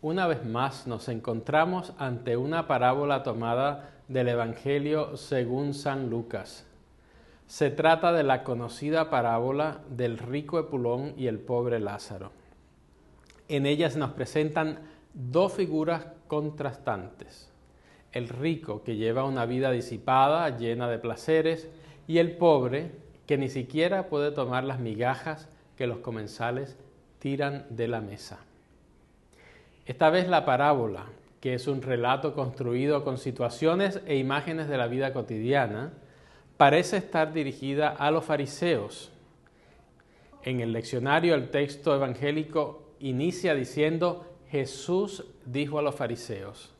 Una vez más nos encontramos ante una parábola tomada del Evangelio según San Lucas. Se trata de la conocida parábola del rico Epulón y el pobre Lázaro. En ellas nos presentan dos figuras contrastantes. El rico que lleva una vida disipada, llena de placeres, y el pobre que ni siquiera puede tomar las migajas que los comensales tiran de la mesa. Esta vez la parábola, que es un relato construido con situaciones e imágenes de la vida cotidiana, parece estar dirigida a los fariseos. En el leccionario el texto evangélico inicia diciendo, Jesús dijo a los fariseos.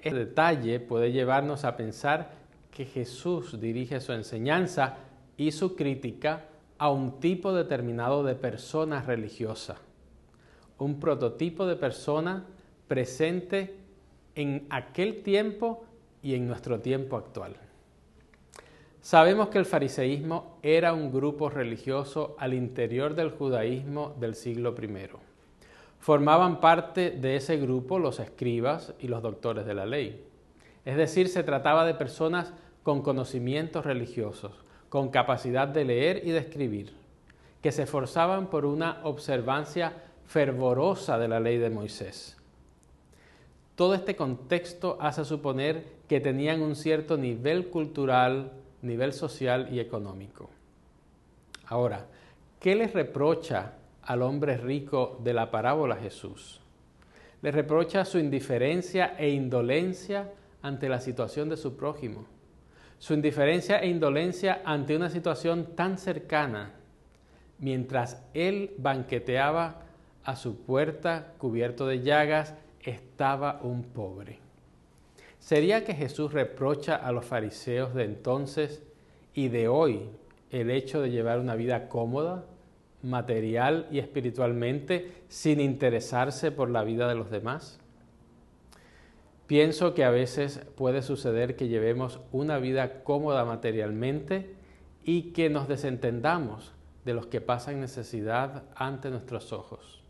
Este detalle puede llevarnos a pensar que Jesús dirige su enseñanza y su crítica a un tipo determinado de persona religiosa un prototipo de persona presente en aquel tiempo y en nuestro tiempo actual. Sabemos que el fariseísmo era un grupo religioso al interior del judaísmo del siglo I. Formaban parte de ese grupo los escribas y los doctores de la ley. Es decir, se trataba de personas con conocimientos religiosos, con capacidad de leer y de escribir, que se esforzaban por una observancia fervorosa de la ley de Moisés. Todo este contexto hace suponer que tenían un cierto nivel cultural, nivel social y económico. Ahora, ¿qué les reprocha al hombre rico de la parábola Jesús? Le reprocha su indiferencia e indolencia ante la situación de su prójimo, su indiferencia e indolencia ante una situación tan cercana, mientras él banqueteaba a su puerta, cubierto de llagas, estaba un pobre. ¿Sería que Jesús reprocha a los fariseos de entonces y de hoy el hecho de llevar una vida cómoda, material y espiritualmente sin interesarse por la vida de los demás? Pienso que a veces puede suceder que llevemos una vida cómoda materialmente y que nos desentendamos de los que pasan necesidad ante nuestros ojos.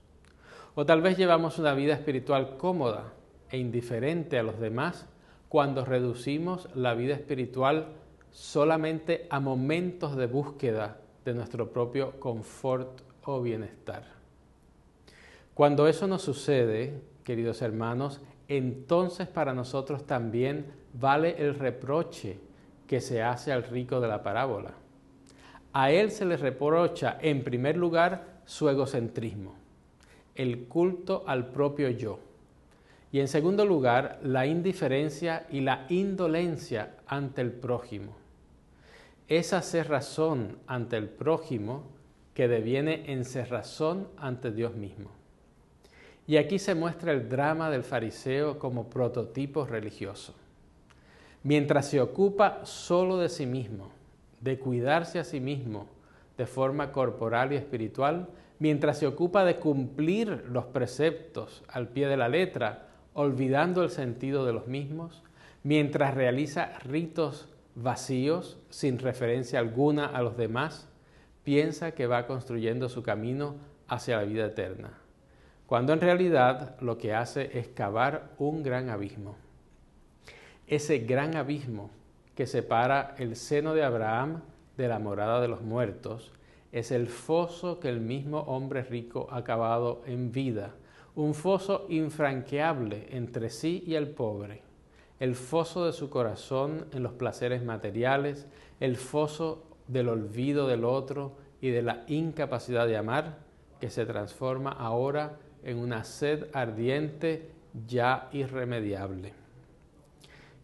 O tal vez llevamos una vida espiritual cómoda e indiferente a los demás cuando reducimos la vida espiritual solamente a momentos de búsqueda de nuestro propio confort o bienestar. Cuando eso nos sucede, queridos hermanos, entonces para nosotros también vale el reproche que se hace al rico de la parábola. A él se le reprocha, en primer lugar, su egocentrismo el culto al propio yo. Y en segundo lugar, la indiferencia y la indolencia ante el prójimo. Esa cerrazón ante el prójimo que deviene en cerrazón ante Dios mismo. Y aquí se muestra el drama del fariseo como prototipo religioso. Mientras se ocupa solo de sí mismo, de cuidarse a sí mismo de forma corporal y espiritual, mientras se ocupa de cumplir los preceptos al pie de la letra, olvidando el sentido de los mismos, mientras realiza ritos vacíos sin referencia alguna a los demás, piensa que va construyendo su camino hacia la vida eterna, cuando en realidad lo que hace es cavar un gran abismo. Ese gran abismo que separa el seno de Abraham de la morada de los muertos es el foso que el mismo hombre rico ha cavado en vida, un foso infranqueable entre sí y el pobre, el foso de su corazón en los placeres materiales, el foso del olvido del otro y de la incapacidad de amar, que se transforma ahora en una sed ardiente ya irremediable.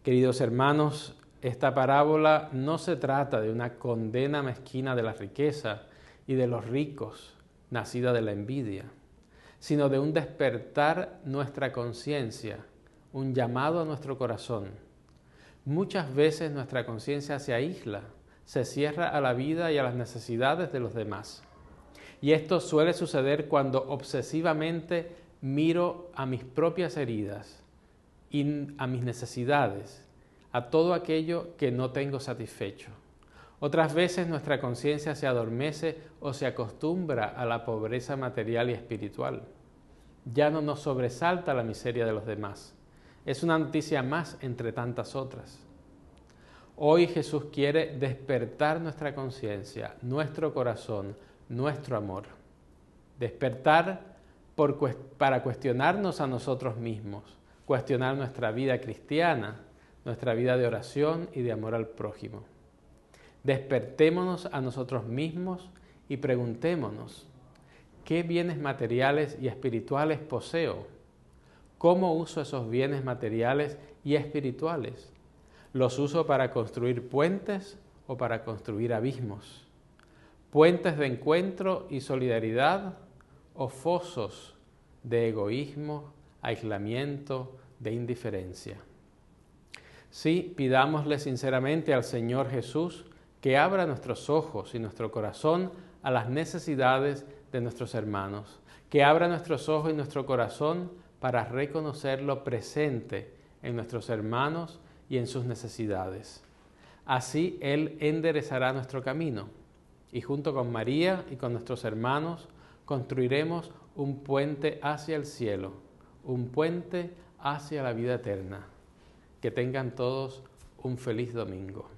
Queridos hermanos, esta parábola no se trata de una condena mezquina de la riqueza, y de los ricos, nacida de la envidia, sino de un despertar nuestra conciencia, un llamado a nuestro corazón. Muchas veces nuestra conciencia se aísla, se cierra a la vida y a las necesidades de los demás. Y esto suele suceder cuando obsesivamente miro a mis propias heridas y a mis necesidades, a todo aquello que no tengo satisfecho. Otras veces nuestra conciencia se adormece o se acostumbra a la pobreza material y espiritual. Ya no nos sobresalta la miseria de los demás. Es una noticia más entre tantas otras. Hoy Jesús quiere despertar nuestra conciencia, nuestro corazón, nuestro amor. Despertar para cuestionarnos a nosotros mismos, cuestionar nuestra vida cristiana, nuestra vida de oración y de amor al prójimo. Despertémonos a nosotros mismos y preguntémonos, ¿qué bienes materiales y espirituales poseo? ¿Cómo uso esos bienes materiales y espirituales? ¿Los uso para construir puentes o para construir abismos? ¿Puentes de encuentro y solidaridad o fosos de egoísmo, aislamiento, de indiferencia? Sí, pidámosle sinceramente al Señor Jesús, que abra nuestros ojos y nuestro corazón a las necesidades de nuestros hermanos, que abra nuestros ojos y nuestro corazón para reconocer lo presente en nuestros hermanos y en sus necesidades. Así Él enderezará nuestro camino y junto con María y con nuestros hermanos construiremos un puente hacia el cielo, un puente hacia la vida eterna. Que tengan todos un feliz domingo.